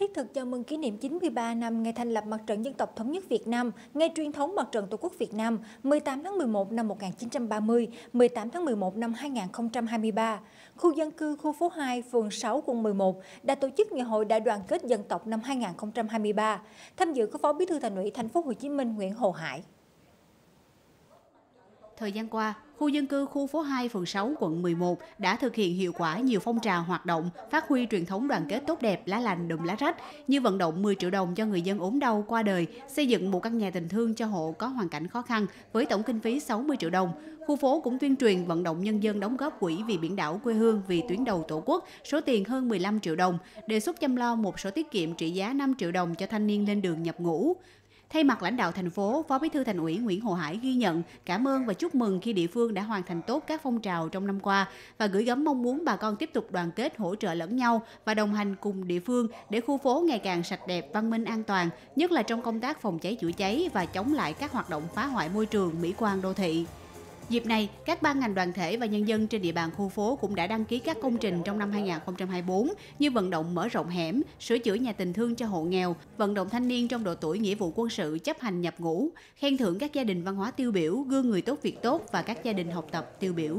Thiết thực chào mừng kỷ niệm 93 năm ngày thành lập Mặt trận Dân tộc Thống nhất Việt Nam, ngày truyền thống Mặt trận Tổ quốc Việt Nam 18 tháng 11 năm 1930, 18 tháng 11 năm 2023. Khu dân cư khu phố 2, phường 6, quận 11 đã tổ chức ngày hội đại đoàn kết dân tộc năm 2023. Tham dự có Phó Bí thư Thành ủy Thành phố Hồ Chí Minh Nguyễn Hồ Hải. Thời gian qua, khu dân cư khu phố 2 phường 6 quận 11 đã thực hiện hiệu quả nhiều phong trào hoạt động, phát huy truyền thống đoàn kết tốt đẹp, lá lành đùm lá rách như vận động 10 triệu đồng cho người dân ốm đau qua đời, xây dựng một căn nhà tình thương cho hộ có hoàn cảnh khó khăn với tổng kinh phí 60 triệu đồng. Khu phố cũng tuyên truyền vận động nhân dân đóng góp quỹ vì biển đảo quê hương vì tuyến đầu tổ quốc, số tiền hơn 15 triệu đồng, đề xuất chăm lo một số tiết kiệm trị giá 5 triệu đồng cho thanh niên lên đường nhập ngũ. Thay mặt lãnh đạo thành phố, Phó Bí thư Thành ủy Nguyễn Hồ Hải ghi nhận, cảm ơn và chúc mừng khi địa phương đã hoàn thành tốt các phong trào trong năm qua và gửi gắm mong muốn bà con tiếp tục đoàn kết hỗ trợ lẫn nhau và đồng hành cùng địa phương để khu phố ngày càng sạch đẹp, văn minh an toàn, nhất là trong công tác phòng cháy chữa cháy và chống lại các hoạt động phá hoại môi trường, mỹ quan đô thị. Dịp này, các ban ngành đoàn thể và nhân dân trên địa bàn khu phố cũng đã đăng ký các công trình trong năm 2024 như vận động mở rộng hẻm, sửa chữa nhà tình thương cho hộ nghèo, vận động thanh niên trong độ tuổi nghĩa vụ quân sự chấp hành nhập ngũ, khen thưởng các gia đình văn hóa tiêu biểu, gương người tốt việc tốt và các gia đình học tập tiêu biểu.